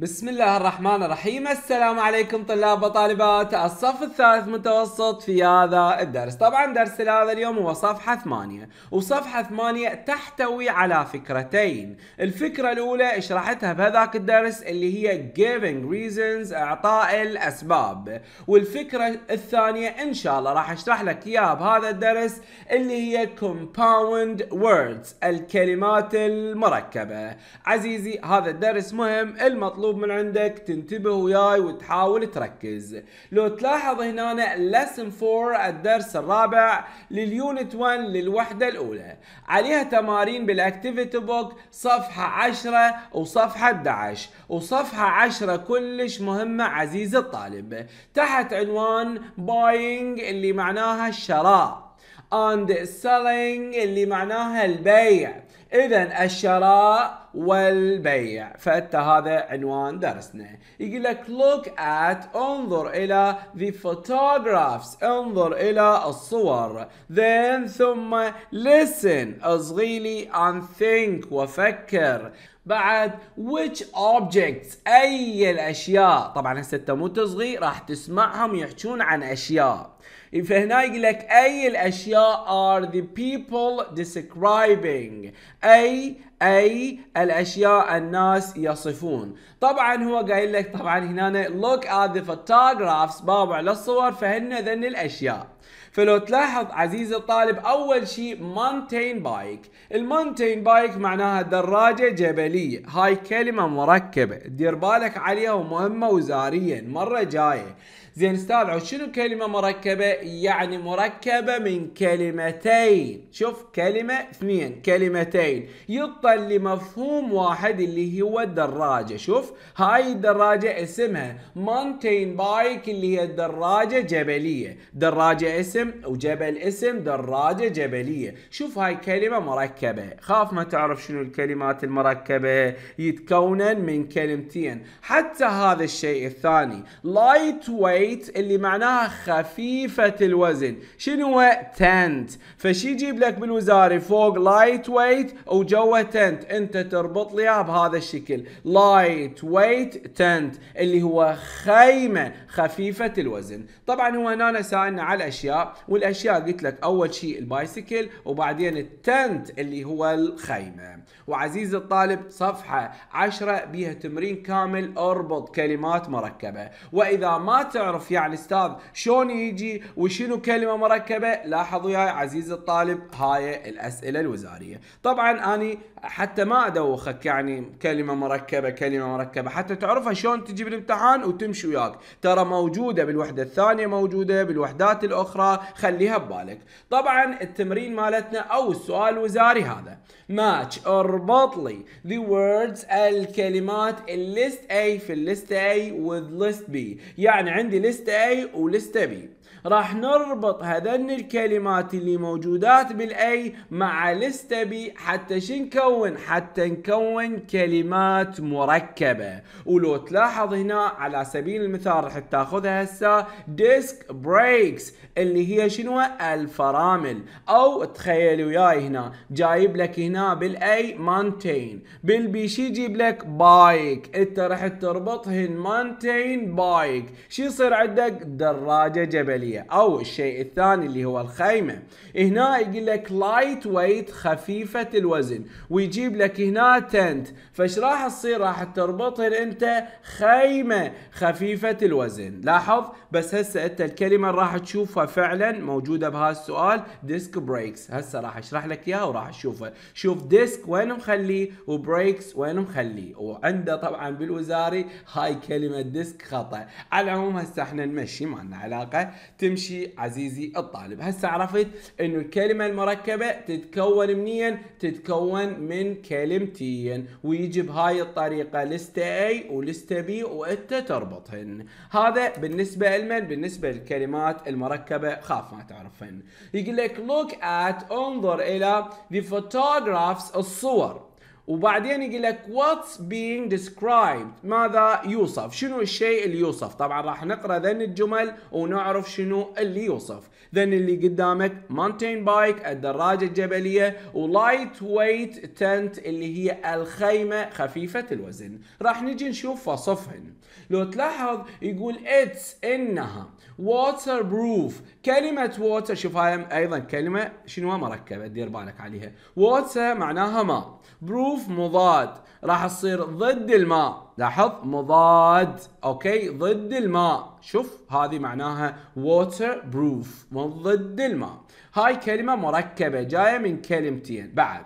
بسم الله الرحمن الرحيم السلام عليكم طلاب وطالبات الصف الثالث متوسط في هذا الدرس طبعا درس هذا اليوم هو صفحة ثمانية وصفحة ثمانية تحتوي على فكرتين الفكرة الأولى شرحتها بهذاك الدرس اللي هي giving reasons إعطاء الأسباب والفكرة الثانية إن شاء الله راح أشرح لك إياها بهذا الدرس اللي هي compound words الكلمات المركبة عزيزي هذا الدرس مهم المطلوب مطلوب من عندك تنتبه وياي وتحاول تركز لو تلاحظ هنا lesson 4 الدرس الرابع لليونت 1 للوحدة الأولى عليها تمارين بالاكتيفيتي بوك صفحة 10 وصفحة 11 وصفحة 10 كلش مهمة عزيز الطالب تحت عنوان buying اللي معناها الشراء and selling اللي معناها البيع اذا الشراء والبيع فانت هذا عنوان درسنا يقول لك look at انظر الى the photographs انظر الى الصور then ثم listen اصغي لي and think وفكر بعد which objects اي الاشياء طبعا هسه انت مو تصغي راح تسمعهم يحجون عن اشياء فهنا يقول لك اي الاشياء are the people describing اي اي الاشياء الناس يصفون طبعا هو قايل لك طبعا هنا look at the photographs بابع للصور فهنا فهن ذن الاشياء فلو تلاحظ عزيزي الطالب اول شيء mountain بايك المونتين بايك معناها دراجه جبليه هاي كلمه مركبه دير بالك عليها ومهمه وزاريا مره جايه زين استاذ شنو كلمة مركبة؟ يعني مركبة من كلمتين شوف كلمة اثنين كلمتين يطل لمفهوم واحد اللي هو الدراجة شوف هاي الدراجة اسمها مونتين بايك اللي هي الدراجة جبلية دراجة اسم وجبل اسم دراجة جبلية شوف هاي كلمة مركبة خاف ما تعرف شنو الكلمات المركبة يتكونن من كلمتين حتى هذا الشيء الثاني لايت ويت lightweight اللي معناها خفيفة الوزن شنو هو tent فشي يجيب لك بالوزاري فوق أو وجوه tent انت تربط ليها بهذا الشكل ويت tent اللي هو خيمة خفيفة الوزن طبعا هو هنا سألنا على الأشياء والأشياء قلت لك أول شيء البايسكل وبعدين التنت اللي هو الخيمة وعزيز الطالب صفحة 10 بيها تمرين كامل اربط كلمات مركبة وإذا ما تعرف يعرف يا الاستاذ شلون يجي وشنو كلمه مركبه لاحظوا يا عزيزي الطالب هاي الاسئله الوزاريه طبعا اني حتى ما ادوخك يعني كلمه مركبه كلمه مركبه حتى تعرفها شلون تجي بالامتحان وتمشي وياك ترى موجوده بالوحده الثانيه موجوده بالوحدات الاخرى خليها ببالك طبعا التمرين مالتنا او السؤال الوزاري هذا ماتش اربط لي the words الكلمات الليست A في الليست A with list B يعني عندي عندي ليست اي وليست بي راح نربط هذن الكلمات اللي موجودات بالاي مع لستة بي حتى شو نكون حتى نكون كلمات مركبة ولو تلاحظ هنا على سبيل المثال راح تاخذها هسه ديسك بريكس اللي هي شنو الفرامل او تخيل وياي هنا جايب لك هنا بالاي مانتين بالبي شي يجيب لك بايك انت راح تربطهن مانتين بايك شو يصير عندك دراجة جبلية السريع او الشيء الثاني اللي هو الخيمه هنا يقول لك لايت ويت خفيفه الوزن ويجيب لك هنا تنت فايش راح تصير راح تربطهن انت خيمه خفيفه الوزن لاحظ بس هسه انت الكلمه راح تشوفها فعلا موجوده بهذا السؤال ديسك بريكس هسه راح اشرح لك اياها وراح تشوفها شوف ديسك وين مخليه وبريكس وين مخليه وعنده طبعا بالوزاري هاي كلمه ديسك خطا على العموم هسه احنا نمشي ما لنا علاقه تمشي عزيزي الطالب هسه عرفت انه الكلمة المركبة تتكون منين تتكون من كلمتين ويجي بهاي الطريقة لستة اي ولستة بي وانت تربطهن هذا بالنسبة لمن بالنسبة للكلمات المركبة خاف ما تعرفهن يقول لك look at انظر الى the photographs الصور وبعدين يقول لك واتس بينج ديسكرايبد ماذا يوصف شنو الشيء اللي يوصف طبعا راح نقرا ذن الجمل ونعرف شنو اللي يوصف ذن اللي قدامك ماونتين بايك الدراجة الجبلية ولايت ويت تنت اللي هي الخيمة خفيفة الوزن راح نجي نشوف وصفهن لو تلاحظ يقول اتس انها واتر بروف كلمة واتر شوف هاي ايضا كلمة شنو مركبة دير بالك عليها واتر معناها ماء بروف حروف مضاد راح تصير ضد الماء لاحظ مضاد اوكي ضد الماء شوف هذه معناها ووتر بروف ضد الماء هاي كلمه مركبه جايه من كلمتين بعد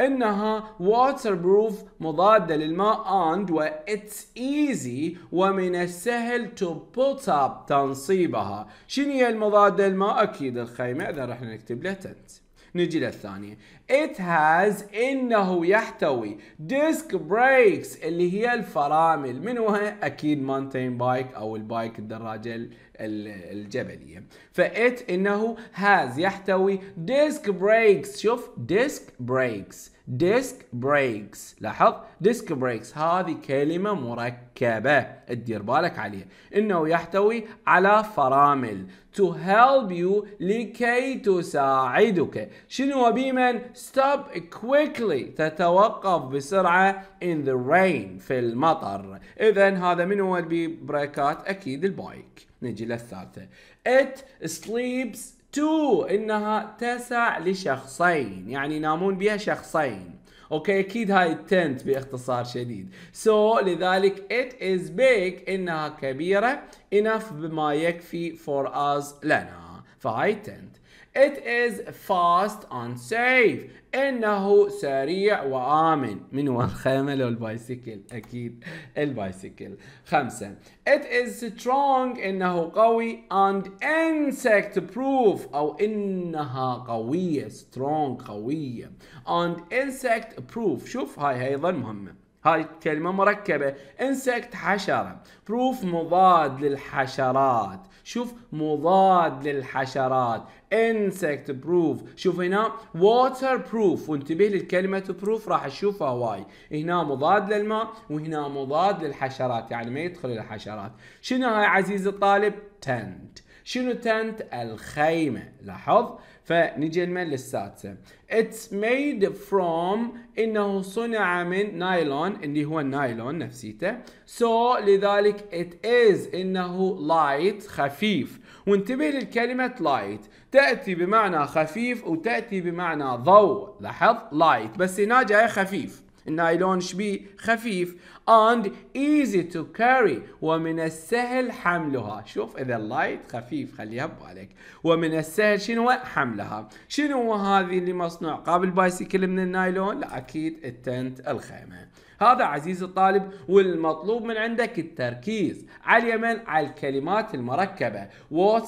انها ووتر بروف مضاده للماء اند واتس ايزي ومن السهل تو بوت اب تنصيبها شنو هي المضاده للماء اكيد الخيمه اذا رحنا نكتب لها تنت نجي للثانية it has إنه يحتوي disc brakes اللي هي الفرامل من وهي أكيد mountain بايك أو البايك الدراجة الجبلية ف It إنه has يحتوي disc brakes شوف disc brakes ديسك بريكس لاحظ ديسك بريكس هذه كلمة مركبة تدير بالك عليها انه يحتوي على فرامل to help you لكي تساعدك شنو بيمن stop quickly تتوقف بسرعة in the rain في المطر اذا هذا من هو البريكات اكيد البايك نجي للثالثة it sleeps تو انها تسع لشخصين يعني ينامون بها شخصين اوكي اكيد هاي التنت باختصار شديد سو so, لذلك it is big انها كبيره enough بما يكفي for us لنا فهاي التنت It is fast and safe. إنه سريع وآمن. من هو الخيمة لو البايسيكل؟ أكيد البايسيكل. خمسة. It is strong. إنه قوي and insect proof أو إنها قوية strong قوية and insect proof. شوف هاي أيضا مهمة. هاي كلمة مركبة انسكت حشرة بروف مضاد للحشرات شوف مضاد للحشرات انسكت بروف شوف هنا ووتر بروف وانتبه للكلمة بروف راح تشوفها واي هنا مضاد للماء وهنا مضاد للحشرات يعني ما يدخل الحشرات شنو هاي عزيزي الطالب تنت شنو تنت الخيمة لاحظ فنجي لمن للسادسه It's made from انه صنع من نايلون اللي هو النايلون نفسيته so, لذلك it is انه light خفيف وانتبه للكلمه light تاتي بمعنى خفيف وتاتي بمعنى ضوء لاحظ light بس هنا جاي خفيف النايلون شبيه خفيف and easy to carry ومن السهل حملها شوف إذا اللايت خفيف خليها ببالك ومن السهل شنو حملها شنو هذه اللي مصنوع قابل بايسيكل من النايلون لا أكيد التنت الخيمة هذا عزيزي الطالب والمطلوب من عندك التركيز على اليمن على الكلمات المركبة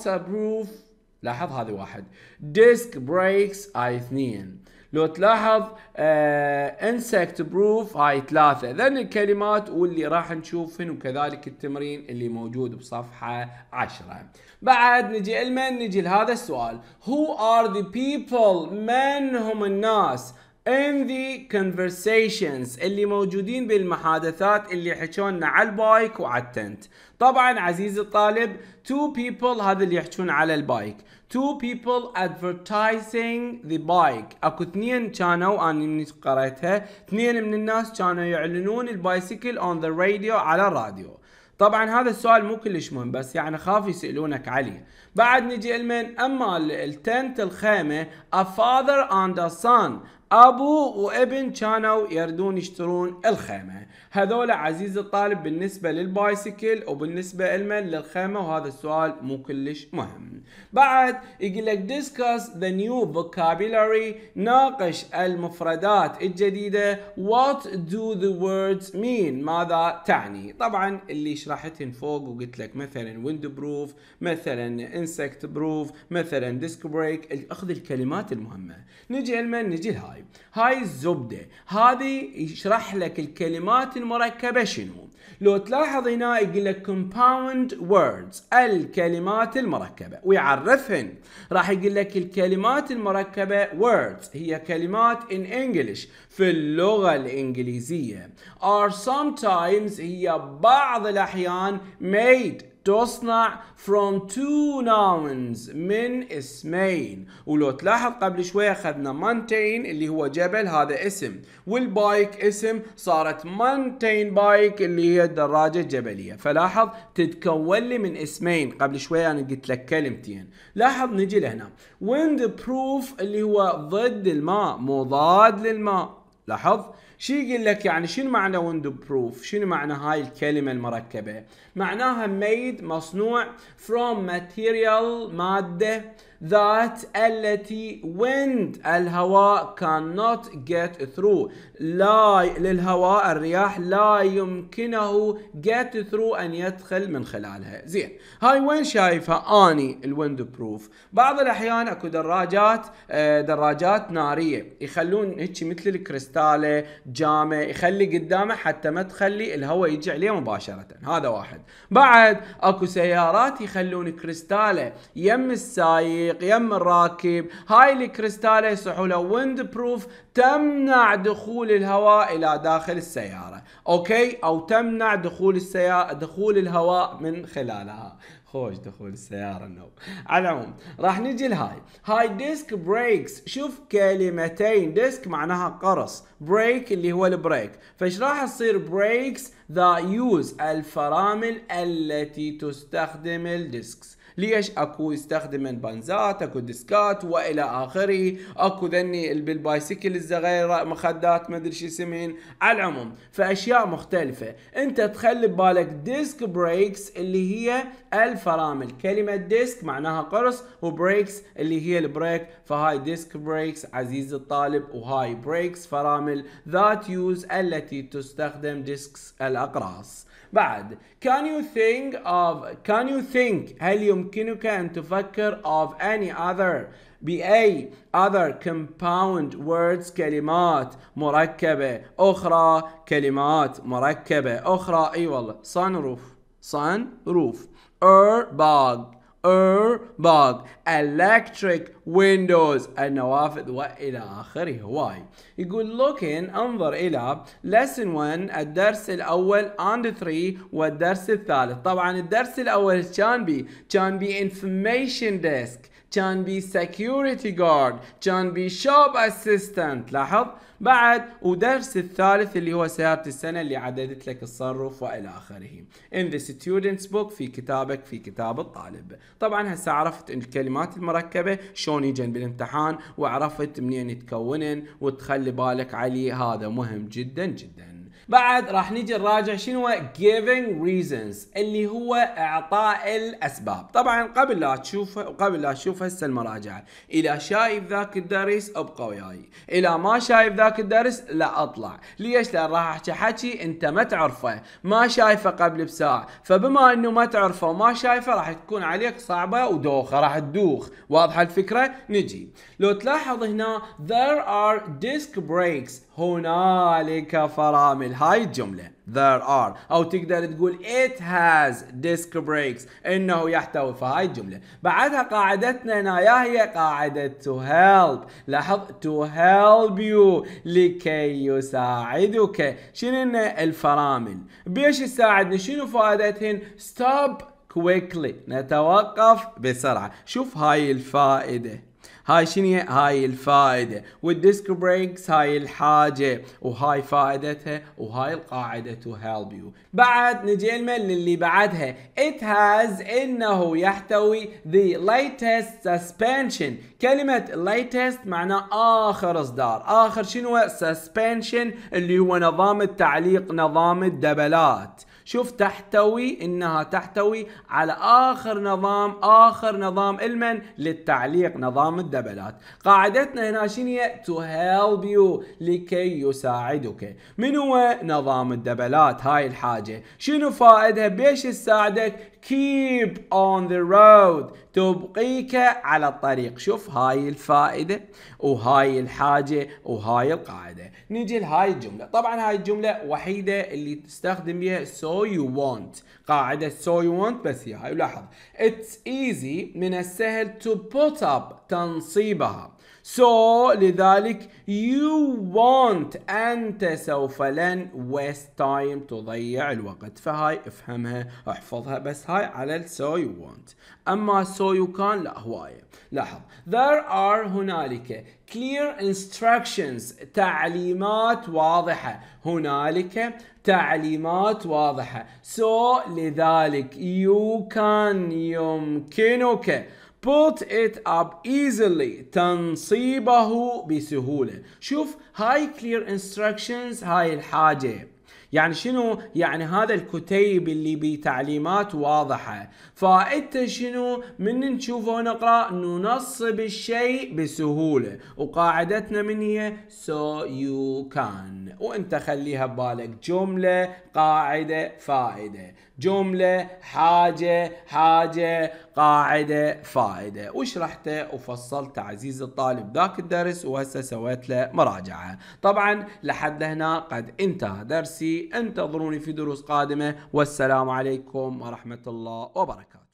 بروف لاحظ هذه واحد ديسك بريكس اي اثنين لو تلاحظ انسكت آه، بروف هاي ثلاثة ذن الكلمات واللي راح نشوفهن وكذلك التمرين اللي موجود بصفحة عشرة بعد نجي المن نجي لهذا السؤال who are the people من هم الناس in the conversations اللي موجودين بالمحادثات اللي حكونا على البايك وعلى التنت طبعا عزيزي الطالب two people هذا اللي يحكون على البايك two people advertising the bike اكو اثنين كانوا انا من قريتها اثنين من الناس كانوا يعلنون البايسيكل on the radio على الراديو طبعا هذا السؤال مو كلش مهم بس يعني خاف يسالونك عليه بعد نجي المن اما التنت الخيمه a father and a son ابو وابن كانوا يردون يشترون الخيمه هذول عزيز الطالب بالنسبه للبايسكل وبالنسبه المن للخيمه وهذا السؤال مو كلش مهم بعد يقول لك discuss the new vocabulary ناقش المفردات الجديده what do the words mean ماذا تعني طبعا اللي شرحتهن فوق وقلت لك مثلا window proof مثلا insect proof مثلا ديسك break اخذ الكلمات المهمه نجي المن نجي لهاي هاي طيب، هاي الزبدة هذه يشرح لك الكلمات المركبة شنو لو تلاحظ هنا يقول لك compound words الكلمات المركبة ويعرفهن راح يقول لك الكلمات المركبة words هي كلمات in English في اللغة الإنجليزية are sometimes هي بعض الأحيان made تصنع from two nouns من اسمين ولو تلاحظ قبل شوية أخذنا مانتين اللي هو جبل هذا اسم والبايك اسم صارت مانتين بايك اللي هي الدراجة الجبلية فلاحظ تتكون لي من اسمين قبل شوية أنا قلت لك كلمتين لاحظ نجي لهنا wind proof اللي هو ضد الماء مضاد للماء لاحظ شي يقول لك يعني شنو معنى ويندو بروف شنو معنى هاي الكلمه المركبه معناها ميد مصنوع فروم ماتيريال ماده that التي wind الهواء cannot get through لا للهواء الرياح لا يمكنه get through أن يدخل من خلالها زين هاي وين شايفها أني الويند بروف بعض الأحيان أكو دراجات آه، دراجات نارية يخلون هيك مثل الكريستالة جامة يخلي قدامه حتى ما تخلي الهواء يجي عليه مباشرة هذا واحد بعد أكو سيارات يخلون كريستالة يم السايق الطريق يم الراكب هاي الكريستالة سحولة ويند بروف تمنع دخول الهواء الى داخل السيارة اوكي او تمنع دخول السيارة دخول الهواء من خلالها خوش دخول السيارة النوم على العموم راح نجي لهاي هاي ديسك بريكس شوف كلمتين ديسك معناها قرص بريك اللي هو البريك فايش راح تصير بريكس ذا يوز الفرامل التي تستخدم الديسكس ليش اكو يستخدم بنزات اكو ديسكات والى اخره اكو ذني بالبايسكل الصغيره مخدات ما ادري شو اسمهن على العموم فاشياء مختلفه انت تخلي ببالك ديسك بريكس اللي هي الفرامل كلمه ديسك معناها قرص وبريكس اللي هي البريك فهاي ديسك بريكس عزيز الطالب وهاي بريكس فرامل ذات يوز التي تستخدم ديسكس الاقراص بعد can you think of can you think هل يمكن يمكنك أن تفكر of any other بأي other compound words كلمات مركبة أخرى كلمات مركبة أخرى أي أيوة والله sunroof sunroof airbag airbag er electric windows النوافذ والى اخره واي يقول looking انظر الى lesson 1 الدرس الاول and 3 والدرس الثالث طبعا الدرس الاول كان بي كان بي information desk كان بي security جارد كان بي شوب assistant لاحظ بعد ودرس الثالث اللي هو سيارة السنة اللي عددت لك التصرف والى اخره in the student's book في كتابك في كتاب الطالب طبعا هسه عرفت الكلمات المركبة شلون يجن بالامتحان وعرفت منين تكونن وتخلي بالك عليه هذا مهم جدا جدا بعد راح نجي نراجع شنو giving reasons اللي هو اعطاء الاسباب طبعا قبل لا تشوف قبل لا تشوف هسه المراجعه اذا شايف ذاك الدرس ابقى وياي اذا ما شايف ذاك الدرس لا اطلع ليش لان راح احكي حكي انت ما تعرفه ما شايفه قبل بساعه فبما انه ما تعرفه وما شايفه راح تكون عليك صعبه ودوخه راح تدوخ واضحه الفكره نجي لو تلاحظ هنا there are disc breaks هنالك فرامل هاي الجملة there are أو تقدر تقول it has disc brakes إنه يحتوي فهاي الجملة بعدها قاعدتنا هنا يا هي قاعدة to help لاحظ to help you لكي يساعدك شنو الفرامل بيش يساعدنا شنو فائدتهن stop quickly نتوقف بسرعة شوف هاي الفائدة هاي شنو هاي الفائدة والديسك بريكس هاي الحاجة وهاي فائدتها وهاي القاعدة to help you بعد نجي اللي بعدها it has انه يحتوي the latest suspension كلمة latest معناه اخر اصدار اخر شنو suspension اللي هو نظام التعليق نظام الدبلات شوف تحتوي انها تحتوي على اخر نظام اخر نظام المن للتعليق نظام الدبلات قاعدتنا هنا شنو هي تو هيلب يو لكي يساعدك من هو نظام الدبلات هاي الحاجه شنو فائدها بيش يساعدك keep on the road تبقيك على الطريق شوف هاي الفائدة وهاي الحاجة وهاي القاعدة نجي لهاي الجملة طبعا هاي الجملة وحيدة اللي تستخدم بها so you want قاعدة so you want بس هي هاي ولاحظ it's easy من السهل to put up تنصيبها So لذلك you won't أنت سوف لن waste time تضيع الوقت فهاي افهمها احفظها بس هاي على so you won't أما so you can لا هواية لاحظ there are هنالك clear instructions تعليمات واضحة هنالك تعليمات واضحة so لذلك you can يمكنك put it up easily تنصيبه بسهولة شوف هاي clear instructions هاي الحاجة يعني شنو يعني هذا الكتيب اللي بتعليمات واضحة فانت شنو من نشوفه ونقرأ ننصب الشيء بسهولة وقاعدتنا من هي so you can وانت خليها ببالك جملة قاعدة فائدة جملة حاجة حاجة قاعدة فائدة وشرحته وفصلته عزيزي الطالب ذاك الدرس وهسه سويت له مراجعة طبعا لحد هنا قد انتهى درسي انتظروني في دروس قادمة والسلام عليكم ورحمة الله وبركاته